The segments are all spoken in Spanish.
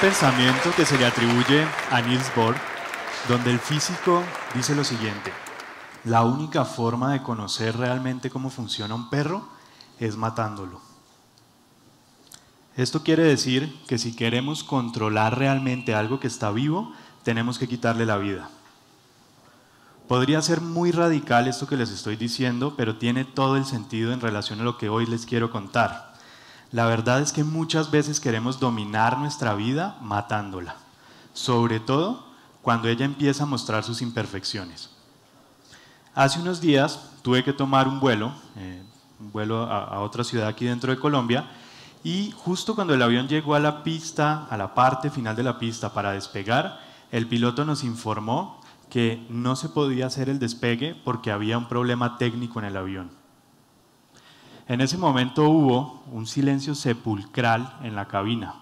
pensamiento que se le atribuye a Niels Bohr, donde el físico dice lo siguiente, la única forma de conocer realmente cómo funciona un perro es matándolo. Esto quiere decir que si queremos controlar realmente algo que está vivo, tenemos que quitarle la vida. Podría ser muy radical esto que les estoy diciendo, pero tiene todo el sentido en relación a lo que hoy les quiero contar. La verdad es que muchas veces queremos dominar nuestra vida matándola, sobre todo cuando ella empieza a mostrar sus imperfecciones. Hace unos días tuve que tomar un vuelo, eh, un vuelo a otra ciudad aquí dentro de Colombia, y justo cuando el avión llegó a la pista, a la parte final de la pista para despegar, el piloto nos informó que no se podía hacer el despegue porque había un problema técnico en el avión. En ese momento hubo un silencio sepulcral en la cabina.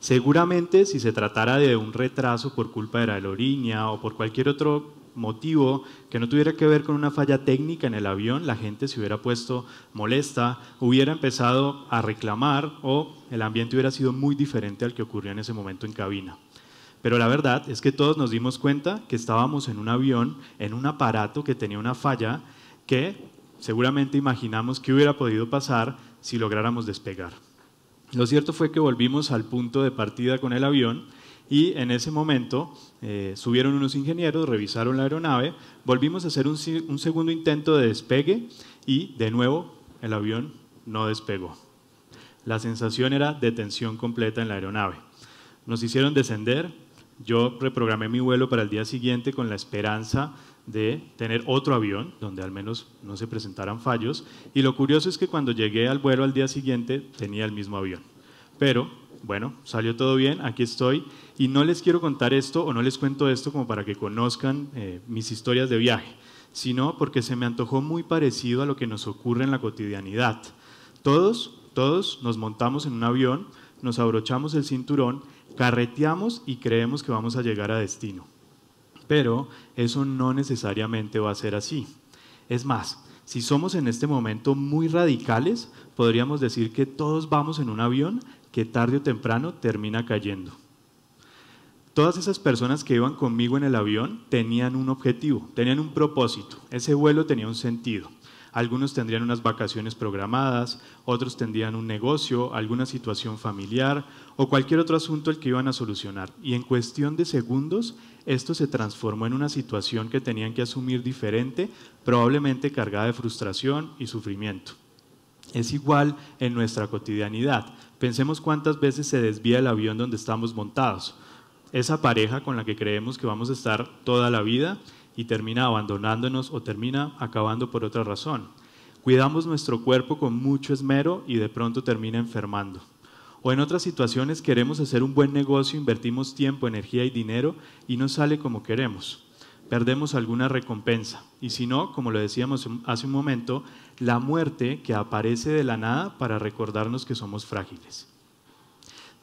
Seguramente si se tratara de un retraso por culpa de la aerolínea o por cualquier otro motivo que no tuviera que ver con una falla técnica en el avión, la gente se hubiera puesto molesta, hubiera empezado a reclamar o el ambiente hubiera sido muy diferente al que ocurrió en ese momento en cabina. Pero la verdad es que todos nos dimos cuenta que estábamos en un avión, en un aparato que tenía una falla que seguramente imaginamos qué hubiera podido pasar si lográramos despegar. Lo cierto fue que volvimos al punto de partida con el avión y en ese momento eh, subieron unos ingenieros, revisaron la aeronave, volvimos a hacer un, un segundo intento de despegue y de nuevo el avión no despegó. La sensación era de tensión completa en la aeronave. Nos hicieron descender, yo reprogramé mi vuelo para el día siguiente con la esperanza de tener otro avión donde al menos no se presentaran fallos. Y lo curioso es que cuando llegué al vuelo al día siguiente tenía el mismo avión. Pero bueno, salió todo bien, aquí estoy. Y no les quiero contar esto o no les cuento esto como para que conozcan eh, mis historias de viaje, sino porque se me antojó muy parecido a lo que nos ocurre en la cotidianidad. Todos, todos nos montamos en un avión, nos abrochamos el cinturón, carreteamos y creemos que vamos a llegar a destino. Pero eso no necesariamente va a ser así. Es más, si somos en este momento muy radicales, podríamos decir que todos vamos en un avión que tarde o temprano termina cayendo. Todas esas personas que iban conmigo en el avión tenían un objetivo, tenían un propósito. Ese vuelo tenía un sentido. Algunos tendrían unas vacaciones programadas, otros tendrían un negocio, alguna situación familiar o cualquier otro asunto el que iban a solucionar. Y en cuestión de segundos, esto se transformó en una situación que tenían que asumir diferente, probablemente cargada de frustración y sufrimiento. Es igual en nuestra cotidianidad. Pensemos cuántas veces se desvía el avión donde estamos montados. Esa pareja con la que creemos que vamos a estar toda la vida y termina abandonándonos o termina acabando por otra razón. Cuidamos nuestro cuerpo con mucho esmero y de pronto termina enfermando. O en otras situaciones queremos hacer un buen negocio, invertimos tiempo, energía y dinero y no sale como queremos. Perdemos alguna recompensa. Y si no, como lo decíamos hace un momento, la muerte que aparece de la nada para recordarnos que somos frágiles.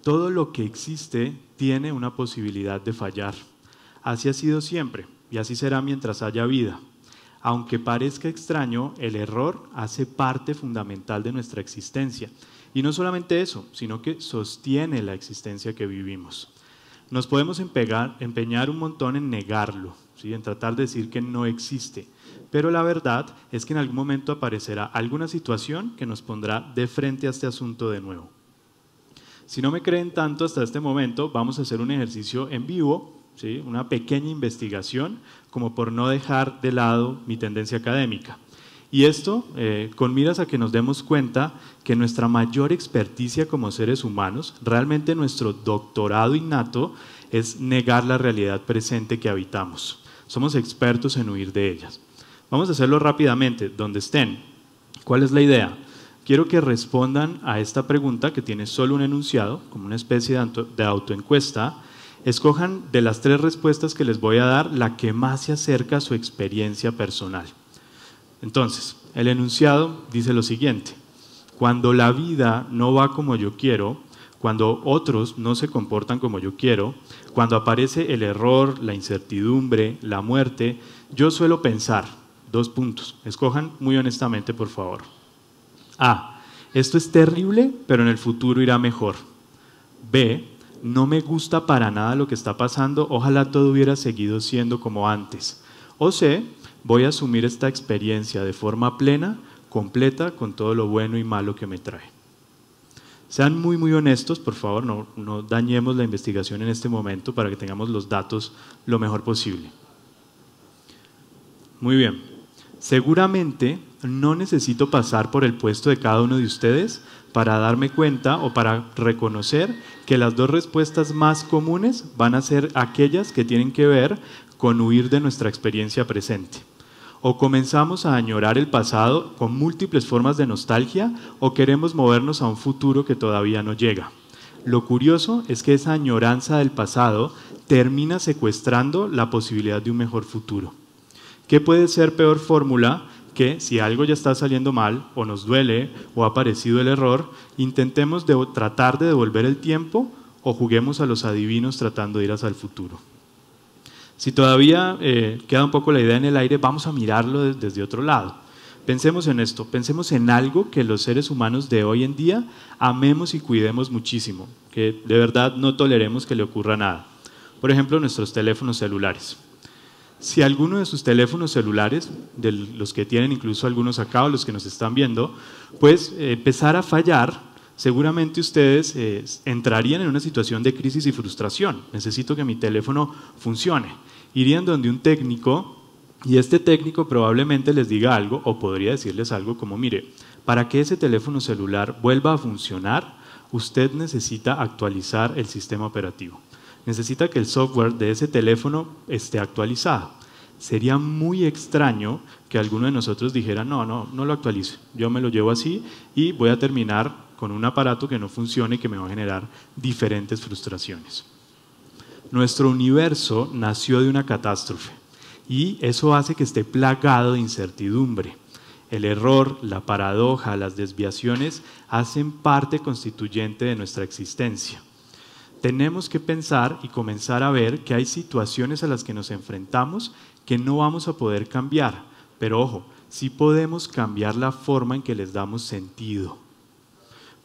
Todo lo que existe tiene una posibilidad de fallar. Así ha sido siempre y así será mientras haya vida. Aunque parezca extraño, el error hace parte fundamental de nuestra existencia. Y no solamente eso, sino que sostiene la existencia que vivimos. Nos podemos empeñar un montón en negarlo, en tratar de decir que no existe. Pero la verdad es que en algún momento aparecerá alguna situación que nos pondrá de frente a este asunto de nuevo. Si no me creen tanto hasta este momento, vamos a hacer un ejercicio en vivo una pequeña investigación, como por no dejar de lado mi tendencia académica. Y esto eh, con miras a que nos demos cuenta que nuestra mayor experticia como seres humanos, realmente nuestro doctorado innato, es negar la realidad presente que habitamos. Somos expertos en huir de ellas. Vamos a hacerlo rápidamente, donde estén. ¿Cuál es la idea? Quiero que respondan a esta pregunta que tiene solo un enunciado, como una especie de autoencuesta, Escojan de las tres respuestas que les voy a dar la que más se acerca a su experiencia personal. Entonces, el enunciado dice lo siguiente. Cuando la vida no va como yo quiero, cuando otros no se comportan como yo quiero, cuando aparece el error, la incertidumbre, la muerte, yo suelo pensar, dos puntos, escojan muy honestamente por favor. A, esto es terrible, pero en el futuro irá mejor. B, no me gusta para nada lo que está pasando, ojalá todo hubiera seguido siendo como antes. O sea, voy a asumir esta experiencia de forma plena, completa, con todo lo bueno y malo que me trae. Sean muy, muy honestos, por favor, no, no dañemos la investigación en este momento para que tengamos los datos lo mejor posible. Muy bien. Seguramente no necesito pasar por el puesto de cada uno de ustedes para darme cuenta o para reconocer que las dos respuestas más comunes van a ser aquellas que tienen que ver con huir de nuestra experiencia presente. O comenzamos a añorar el pasado con múltiples formas de nostalgia o queremos movernos a un futuro que todavía no llega. Lo curioso es que esa añoranza del pasado termina secuestrando la posibilidad de un mejor futuro. ¿Qué puede ser peor fórmula que si algo ya está saliendo mal o nos duele o ha aparecido el error, intentemos tratar de devolver el tiempo o juguemos a los adivinos tratando de ir hacia el futuro. Si todavía eh, queda un poco la idea en el aire, vamos a mirarlo desde otro lado. Pensemos en esto, pensemos en algo que los seres humanos de hoy en día amemos y cuidemos muchísimo, que de verdad no toleremos que le ocurra nada. Por ejemplo, nuestros teléfonos celulares. Si alguno de sus teléfonos celulares, de los que tienen incluso algunos acá o los que nos están viendo, pues empezara eh, empezar a fallar, seguramente ustedes eh, entrarían en una situación de crisis y frustración. Necesito que mi teléfono funcione. Irían donde un técnico y este técnico probablemente les diga algo o podría decirles algo como, mire, para que ese teléfono celular vuelva a funcionar, usted necesita actualizar el sistema operativo necesita que el software de ese teléfono esté actualizado. Sería muy extraño que alguno de nosotros dijera, no, no, no lo actualice, yo me lo llevo así y voy a terminar con un aparato que no funcione y que me va a generar diferentes frustraciones. Nuestro universo nació de una catástrofe y eso hace que esté plagado de incertidumbre. El error, la paradoja, las desviaciones hacen parte constituyente de nuestra existencia tenemos que pensar y comenzar a ver que hay situaciones a las que nos enfrentamos que no vamos a poder cambiar. Pero ojo, sí podemos cambiar la forma en que les damos sentido.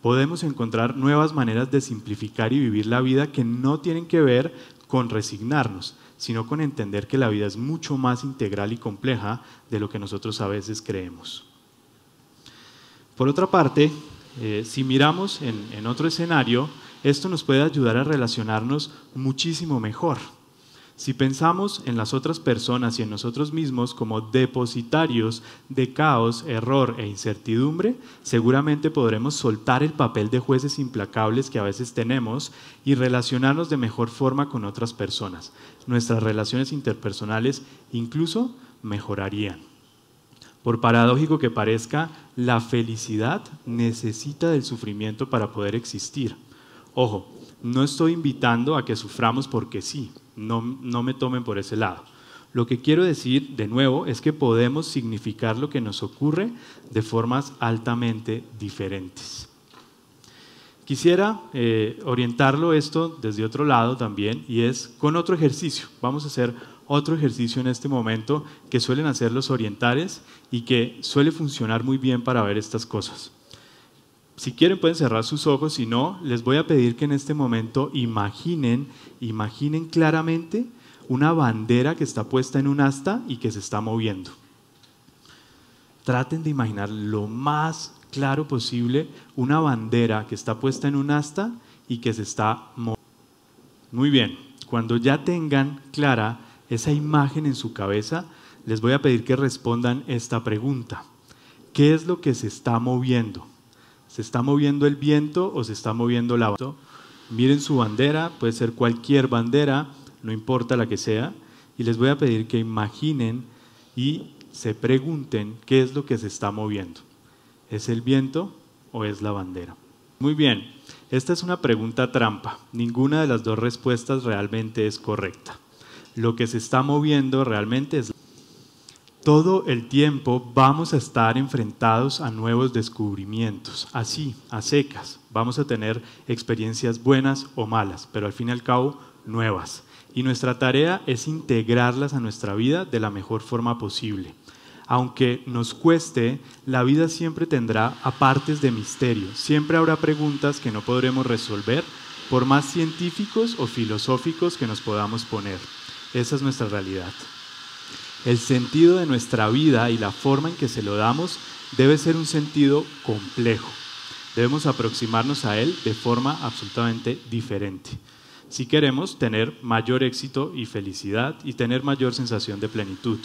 Podemos encontrar nuevas maneras de simplificar y vivir la vida que no tienen que ver con resignarnos, sino con entender que la vida es mucho más integral y compleja de lo que nosotros a veces creemos. Por otra parte, eh, si miramos en otro escenario, esto nos puede ayudar a relacionarnos muchísimo mejor. Si pensamos en las otras personas y en nosotros mismos como depositarios de caos, error e incertidumbre, seguramente podremos soltar el papel de jueces implacables que a veces tenemos y relacionarnos de mejor forma con otras personas. Nuestras relaciones interpersonales incluso mejorarían. Por paradójico que parezca, la felicidad necesita del sufrimiento para poder existir. Ojo, no estoy invitando a que suframos porque sí, no, me tomen por ese lado. Lo que quiero decir, de nuevo, es que podemos significar lo que nos ocurre de formas altamente diferentes. Quisiera eh, orientarlo esto desde otro lado también y es con otro ejercicio. Vamos a hacer otro ejercicio en este momento que suelen hacer los orientales y que suele funcionar muy bien para ver estas cosas. Si quieren pueden cerrar sus ojos, si no, les voy a pedir que en este momento imaginen, imaginen claramente una bandera que está puesta en un asta y que se está moviendo. Traten de imaginar lo más claro posible una bandera que está puesta en un asta y que se está moviendo. Muy bien, cuando ya tengan clara esa imagen en su cabeza, les voy a pedir que respondan esta pregunta. ¿Qué es lo que se está moviendo? ¿Se está moviendo el viento o se está moviendo la bandera? Miren su bandera, puede ser cualquier bandera, no importa la que sea, y les voy a pedir que imaginen y se pregunten qué es lo que se está moviendo. ¿Es el viento o es la bandera? Muy bien, esta es una pregunta trampa. Ninguna de las dos respuestas realmente es correcta. Lo que se está moviendo realmente es todo el tiempo vamos a estar enfrentados a nuevos descubrimientos, así, a secas. Vamos a tener experiencias buenas o malas, pero al fin y al cabo nuevas. Y nuestra tarea es integrarlas a nuestra vida de la mejor forma posible. Aunque nos cueste, la vida siempre tendrá apartes de misterio. Siempre habrá preguntas que no podremos resolver por más científicos o filosóficos que nos podamos poner. Esa es nuestra realidad. El sentido de nuestra vida y la forma en que se lo damos debe ser un sentido complejo. Debemos aproximarnos a él de forma absolutamente diferente si queremos tener mayor éxito y felicidad y tener mayor sensación de plenitud.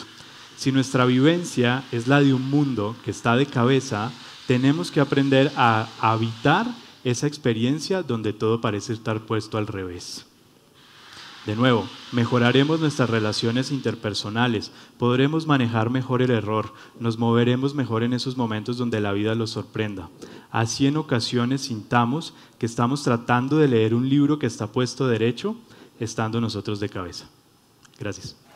Si nuestra vivencia es la de un mundo que está de cabeza, tenemos que aprender a habitar esa experiencia donde todo parece estar puesto al revés. De nuevo, mejoraremos nuestras relaciones interpersonales, podremos manejar mejor el error, nos moveremos mejor en esos momentos donde la vida los sorprenda. Así en ocasiones sintamos que estamos tratando de leer un libro que está puesto derecho, estando nosotros de cabeza. Gracias.